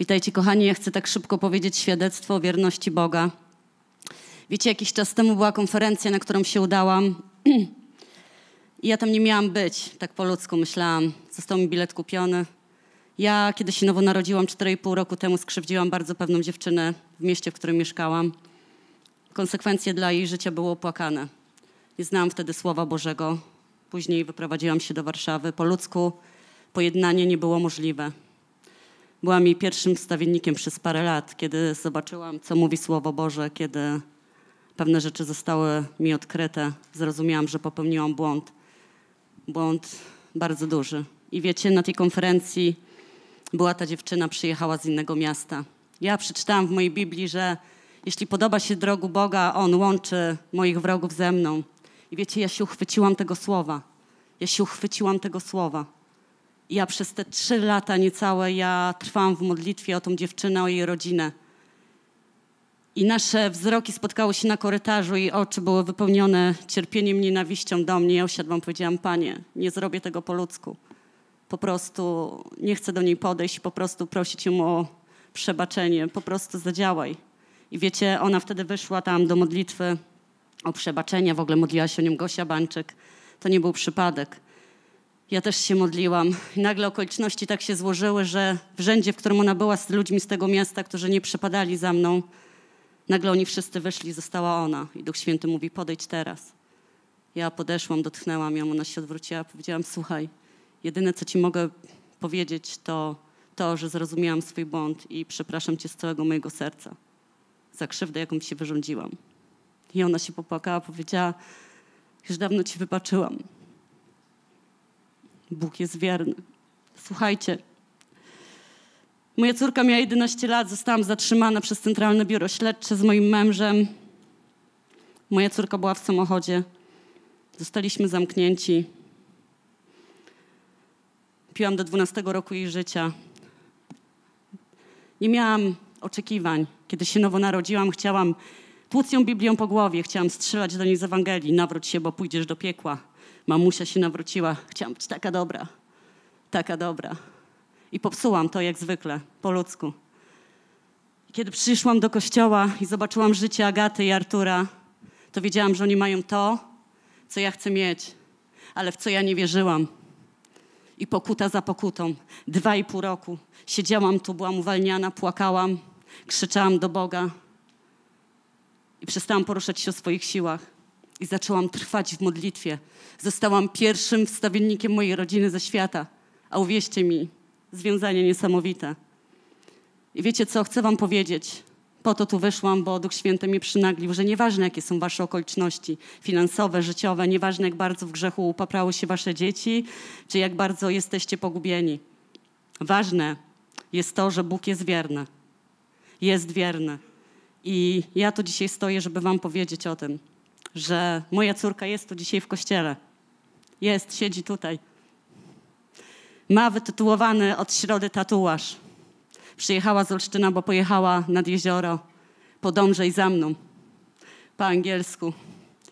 Witajcie, kochani. Ja chcę tak szybko powiedzieć świadectwo o wierności Boga. Wiecie, jakiś czas temu była konferencja, na którą się udałam. I ja tam nie miałam być, tak po ludzku myślałam. Został mi bilet kupiony. Ja, kiedy się nowo narodziłam 4,5 roku temu, skrzywdziłam bardzo pewną dziewczynę w mieście, w którym mieszkałam. Konsekwencje dla jej życia były opłakane. Nie znałam wtedy Słowa Bożego. Później wyprowadziłam się do Warszawy. Po ludzku pojednanie nie było możliwe byłam jej pierwszym stawiennikiem przez parę lat, kiedy zobaczyłam, co mówi Słowo Boże, kiedy pewne rzeczy zostały mi odkryte, zrozumiałam, że popełniłam błąd. Błąd bardzo duży. I wiecie, na tej konferencji była ta dziewczyna, przyjechała z innego miasta. Ja przeczytałam w mojej Biblii, że jeśli podoba się drogu Boga, On łączy moich wrogów ze mną. I wiecie, ja się uchwyciłam tego słowa. Ja się uchwyciłam tego słowa. Ja przez te trzy lata niecałe ja trwałam w modlitwie o tą dziewczynę, o jej rodzinę. I nasze wzroki spotkały się na korytarzu i oczy były wypełnione cierpieniem, nienawiścią do mnie. Ja usiadłam, powiedziałam, panie, nie zrobię tego po ludzku. Po prostu nie chcę do niej podejść, po prostu prosić ją o przebaczenie, po prostu zadziałaj. I wiecie, ona wtedy wyszła tam do modlitwy o przebaczenie, w ogóle modliła się o nią Gosia Bańczyk. To nie był przypadek ja też się modliłam. I nagle okoliczności tak się złożyły, że w rzędzie, w którym ona była z ludźmi z tego miasta, którzy nie przepadali za mną, nagle oni wszyscy wyszli, została ona. I Duch Święty mówi, podejdź teraz. Ja podeszłam, dotknęłam ją, ona się odwróciła, powiedziałam, słuchaj, jedyne co ci mogę powiedzieć to to, że zrozumiałam swój błąd i przepraszam cię z całego mojego serca za krzywdę, jaką ci wyrządziłam. I ona się popłakała, powiedziała, już dawno ci wybaczyłam. Bóg jest wierny. Słuchajcie, moja córka miała 11 lat, zostałam zatrzymana przez Centralne Biuro Śledcze z moim mężem. Moja córka była w samochodzie. Zostaliśmy zamknięci. Piłam do 12 roku jej życia. Nie miałam oczekiwań. Kiedy się nowo narodziłam, chciałam tłuc ją Biblią po głowie, chciałam strzelać do niej z Ewangelii. Nawróć się, bo pójdziesz do piekła. Mamusia się nawróciła, chciałam być taka dobra, taka dobra. I popsułam to jak zwykle, po ludzku. Kiedy przyszłam do kościoła i zobaczyłam życie Agaty i Artura, to wiedziałam, że oni mają to, co ja chcę mieć, ale w co ja nie wierzyłam. I pokuta za pokutą. Dwa i pół roku siedziałam tu, byłam uwalniana, płakałam, krzyczałam do Boga i przestałam poruszać się o swoich siłach i zaczęłam trwać w modlitwie. Zostałam pierwszym wstawiennikiem mojej rodziny ze świata. A uwierzcie mi, związanie niesamowite. I wiecie co, chcę wam powiedzieć. Po to tu wyszłam, bo Duch Święty mnie przynaglił, że nieważne jakie są wasze okoliczności finansowe, życiowe, nieważne jak bardzo w grzechu upaprały się wasze dzieci, czy jak bardzo jesteście pogubieni. Ważne jest to, że Bóg jest wierny. Jest wierny. I ja tu dzisiaj stoję, żeby wam powiedzieć o tym że moja córka jest tu dzisiaj w kościele. Jest, siedzi tutaj. Ma wytytułowany od środy tatuaż. Przyjechała z Olsztyna, bo pojechała nad jezioro po Domrze za mną. Po angielsku.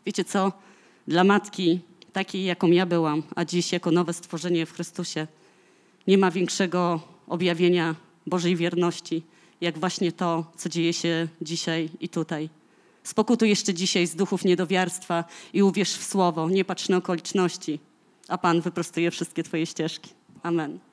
Wiecie co? Dla matki, takiej jaką ja byłam, a dziś jako nowe stworzenie w Chrystusie, nie ma większego objawienia Bożej wierności, jak właśnie to, co dzieje się dzisiaj i tutaj. Spokutuj jeszcze dzisiaj z duchów niedowiarstwa i uwierz w słowo, nie patrz na okoliczności, a Pan wyprostuje wszystkie Twoje ścieżki. Amen.